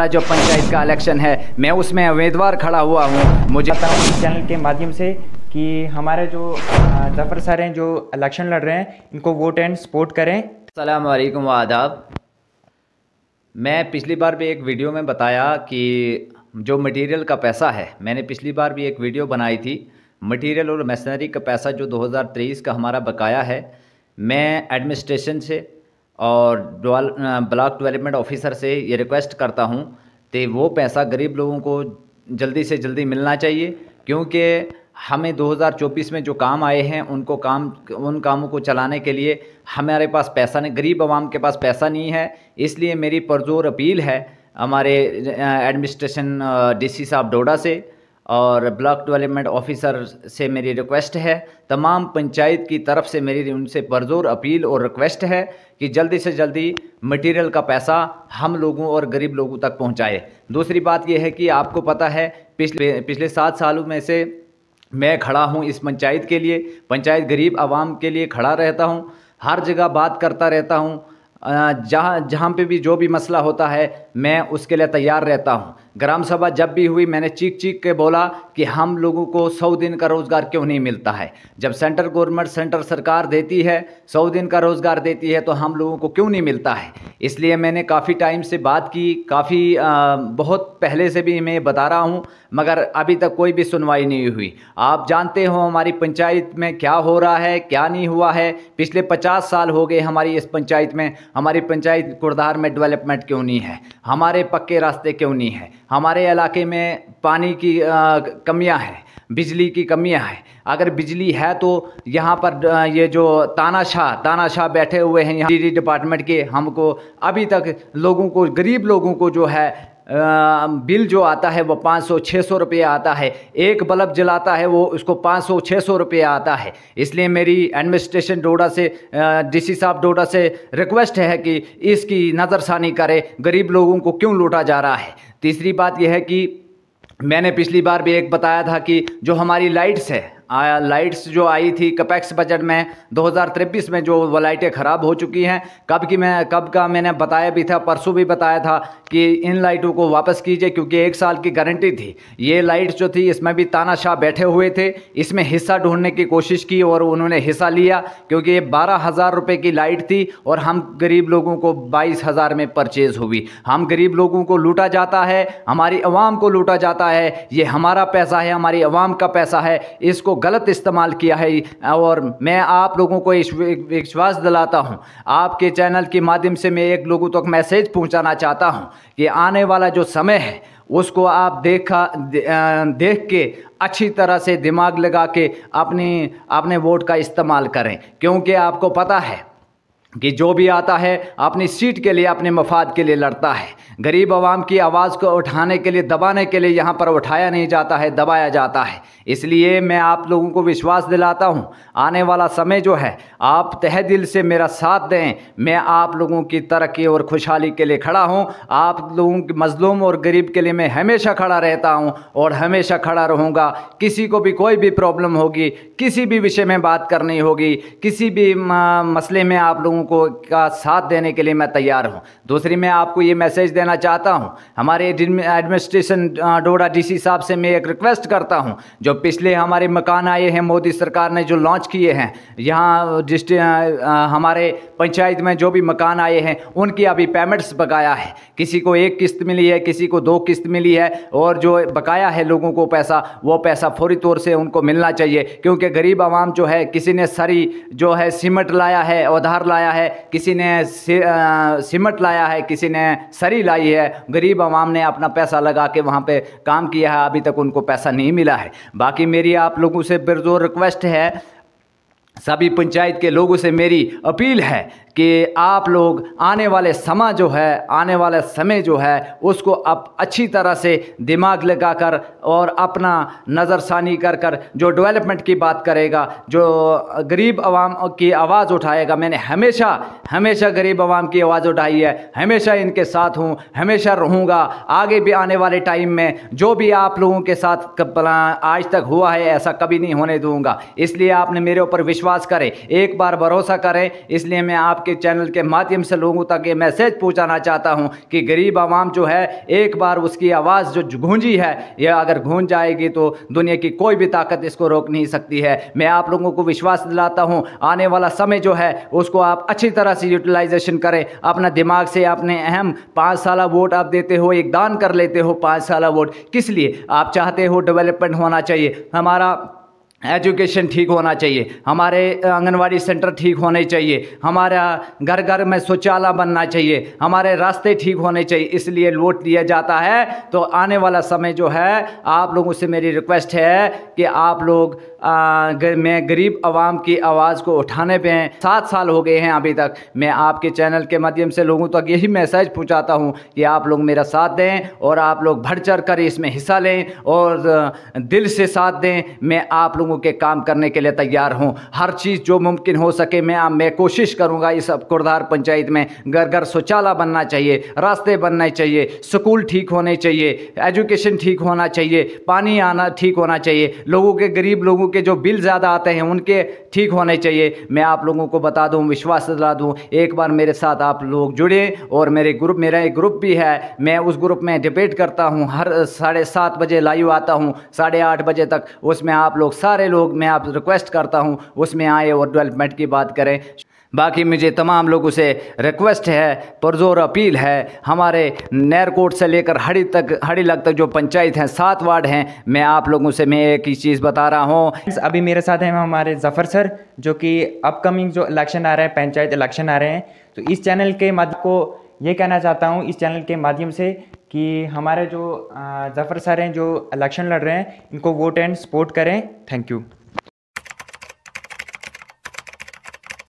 अपना जो पंचायत का इलेक्शन है मैं उसमें उम्मीदवार खड़ा हुआ हूँ मुझे चैनल के माध्यम से कि हमारे जो जफर सर हैं जो इलेक्शन लड़ रहे हैं इनको वोट एंड सपोर्ट करें सलामकुम आदाब मैं पिछली बार भी एक वीडियो में बताया कि जो मटेरियल का पैसा है मैंने पिछली बार भी एक वीडियो बनाई थी मटेरियल और मशीनरी का पैसा जो 2023 का हमारा बकाया है मैं एडमिनिस्ट्रेशन से और ब्लॉक डेवलपमेंट ऑफिसर से ये रिक्वेस्ट करता हूँ कि वो पैसा गरीब लोगों को जल्दी से जल्दी मिलना चाहिए क्योंकि हमें 2024 में जो काम आए हैं उनको काम उन कामों को चलाने के लिए हमारे पास पैसा नहीं गरीब आवाम के पास पैसा नहीं है इसलिए मेरी परजोर अपील है हमारे एडमिनिस्ट्रेशन डीसी साहब डोडा से और ब्लॉक डेवलपमेंट ऑफिसर से मेरी रिक्वेस्ट है तमाम पंचायत की तरफ से मेरी उनसे परजोर अपील और रिक्वेस्ट है कि जल्दी से जल्दी मटेरियल का पैसा हम लोगों और गरीब लोगों तक पहुंचाए दूसरी बात यह है कि आपको पता है पिछले पिछले सात सालों में से मैं खड़ा हूँ इस पंचायत के लिए पंचायत गरीब आवाम के लिए खड़ा रहता हूँ हर जगह बात करता रहता हूँ जहाँ जहाँ पर भी जो भी मसला होता है मैं उसके लिए तैयार रहता हूँ ग्राम सभा जब भी हुई मैंने चीख चीख के बोला कि हम लोगों को सौ दिन का रोज़गार क्यों नहीं मिलता है जब सेंट्रल गवर्नमेंट सेंटर सरकार देती है सौ दिन का रोज़गार देती है तो हम लोगों को क्यों नहीं मिलता है इसलिए मैंने काफ़ी टाइम से बात की काफ़ी बहुत पहले से भी मैं बता रहा हूँ मगर अभी तक कोई भी सुनवाई नहीं हुई आप जानते हो हमारी पंचायत में क्या हो रहा है क्या नहीं हुआ है पिछले पचास साल हो गए हमारी इस पंचायत में हमारी पंचायत कुड़धार में डेवलपमेंट क्यों नहीं है हमारे पक्के रास्ते क्यों नहीं है हमारे इलाके में पानी की कमियां हैं बिजली की कमियां हैं अगर बिजली है तो यहाँ पर ये जो तानाशाह तानाशाह बैठे हुए हैं यहाँ डिपार्टमेंट के हमको अभी तक लोगों को गरीब लोगों को जो है बिल जो आता है वो पाँच सौ छः सौ रुपये आता है एक बल्ब जलाता है वो उसको पाँच सौ छः सौ रुपये आता है इसलिए मेरी एडमिनिस्ट्रेशन डोडा से डीसी साहब डोडा से रिक्वेस्ट है कि इसकी नज़रसानी करें गरीब लोगों को क्यों लूटा जा रहा है तीसरी बात यह है कि मैंने पिछली बार भी एक बताया था कि जो हमारी लाइट्स है आया लाइट्स जो आई थी कपैक्स बजट में दो में जो वो लाइटें ख़राब हो चुकी हैं कब की मैं कब का मैंने बताया भी था परसों भी बताया था कि इन लाइटों को वापस कीजिए क्योंकि एक साल की गारंटी थी ये लाइट्स जो थी इसमें भी तानाशाह बैठे हुए थे इसमें हिस्सा ढूंढने की कोशिश की और उन्होंने हिस्सा लिया क्योंकि ये बारह हज़ार रुपये की लाइट थी और हम गरीब लोगों को बाईस हज़ार में परचेज़ हुई हम गरीब लोगों को लूटा जाता है हमारी आवाम को लूटा जाता है ये हमारा पैसा है हमारी आवाम का पैसा है इसको गलत इस्तेमाल किया है और मैं आप लोगों को विश्वास दिलाता हूँ आपके चैनल के माध्यम से मैं एक लोगों तक मैसेज पहुँचाना चाहता हूँ कि आने वाला जो समय है उसको आप देखा देख के अच्छी तरह से दिमाग लगा के अपनी अपने वोट का इस्तेमाल करें क्योंकि आपको पता है कि जो भी आता है अपनी सीट के लिए अपने मफाद के लिए लड़ता है गरीब आवाम की आवाज़ को उठाने के लिए दबाने के लिए यहाँ पर उठाया नहीं जाता है दबाया जाता है इसलिए मैं आप लोगों को विश्वास दिलाता हूँ आने वाला समय जो है आप तह दिल से मेरा साथ दें मैं आप लोगों की तरक्की और खुशहाली के लिए खड़ा हूँ आप लोगों के मज़लूम और गरीब के लिए मैं हमेशा खड़ा रहता हूँ और हमेशा खड़ा रहूँगा किसी को भी कोई भी प्रॉब्लम होगी किसी भी विषय में बात करनी होगी किसी भी मसले में आप लोगों लोगों को का साथ देने के लिए मैं तैयार हूँ दूसरी मैं आपको ये मैसेज देना चाहता हूँ हमारे एडमिनिस्ट्रेशन डोडा डीसी साहब से मैं एक रिक्वेस्ट करता हूँ जो पिछले हमारे मकान आए हैं मोदी सरकार ने जो लॉन्च किए हैं यहाँ डिस्ट्रि हमारे पंचायत में जो भी मकान आए हैं उनकी अभी पेमेंट्स बकाया है किसी को एक किस्त मिली है किसी को दो किस्त मिली है और जो बकाया है लोगों को पैसा वो पैसा फौरी तौर से उनको मिलना चाहिए क्योंकि गरीब आवाम जो है किसी ने सारी जो है सीमेंट लाया है औधार लाया लाया है किसी ने सिमट लाया है किसी ने सरी लाई है गरीब आवाम ने अपना पैसा लगा के वहाँ पे काम किया है अभी तक उनको पैसा नहीं मिला है बाकी मेरी आप लोगों से बेजोर रिक्वेस्ट है सभी पंचायत के लोगों से मेरी अपील है कि आप लोग आने वाले समा जो है आने वाला समय जो है उसको आप अच्छी तरह से दिमाग लगा कर और अपना नज़रसानी कर कर जो डेवलपमेंट की बात करेगा जो गरीब आवाम की आवाज़ उठाएगा मैंने हमेशा हमेशा गरीब आवाम की आवाज़ उठाई है हमेशा इनके साथ हूँ हमेशा रहूँगा आगे भी आने वाले टाइम में जो भी आप लोगों के साथ आज तक हुआ है ऐसा कभी नहीं होने दूँगा इसलिए आपने मेरे ऊपर विश्वास करें एक बार भरोसा करें इसलिए मैं आपके आपके चैनल के माध्यम से लोगों तक ये मैसेज पहुँचाना चाहता हूँ कि गरीब आवाम जो है एक बार उसकी आवाज़ जो गूंजी है यह अगर गूंज जाएगी तो दुनिया की कोई भी ताकत इसको रोक नहीं सकती है मैं आप लोगों को विश्वास दिलाता हूँ आने वाला समय जो है उसको आप अच्छी तरह से यूटिलाइजेशन करें अपना दिमाग से अपने अहम पाँच साल वोट आप देते हो एक दान कर लेते हो पाँच साल वोट किस लिए आप चाहते हो डेवलपमेंट होना चाहिए हमारा एजुकेशन ठीक होना चाहिए हमारे आंगनवाड़ी सेंटर ठीक होने चाहिए हमारा घर घर में शौचालय बनना चाहिए हमारे रास्ते ठीक होने चाहिए इसलिए वोट दिया जाता है तो आने वाला समय जो है आप लोगों से मेरी रिक्वेस्ट है कि आप लोग मैं गरीब आवाम की आवाज़ को उठाने पे हैं सात साल हो गए हैं अभी तक मैं आपके चैनल के माध्यम से लोगों तक यही मैसेज पहुँचाता हूँ कि आप लोग मेरा साथ दें और आप लोग बढ़ चढ़ कर इसमें हिस्सा लें और दिल से साथ दें मैं आप लोगों लोगों के काम करने के लिए तैयार हूँ हर चीज़ जो मुमकिन हो सके मैं मैं कोशिश करूँगा इस कुरधार पंचायत में घर घर शौचालय बनना चाहिए रास्ते बनने चाहिए स्कूल ठीक होने चाहिए एजुकेशन ठीक होना चाहिए पानी आना ठीक होना चाहिए लोगों के गरीब लोगों के जो बिल ज़्यादा आते हैं उनके ठीक होने चाहिए मैं आप लोगों को बता दूँ विश्वास दिला दूँ एक बार मेरे साथ आप लोग जुड़े और मेरे ग्रुप मेरा एक ग्रुप भी है मैं उस ग्रुप में डिबेट करता हूँ हर साढ़े सात बजे लाइव आता हूँ साढ़े आठ बजे तक उसमें आप लोग सारे सारे लोग मैं आप रिक्वेस्ट करता हूँ उसमें आए और डेवलपमेंट की बात करें बाकी मुझे तमाम लोगों से रिक्वेस्ट है पुरजोर अपील है हमारे नैरकोट से लेकर हड़ी तक हड़ी लग तक जो पंचायत हैं सात वार्ड हैं मैं आप लोगों से मैं एक ही चीज़ बता रहा हूँ अभी मेरे साथ हैं हमारे जफ़र सर जो कि अपकमिंग जो इलेक्शन आ रहे हैं पंचायत इलेक्शन आ रहे हैं तो इस चैनल के माध्यम को ये कहना चाहता हूँ इस चैनल के माध्यम से कि हमारे जो जफ़र सर हैं जो इलेक्शन लड़ रहे हैं इनको वोट एंड सपोर्ट करें थैंक यू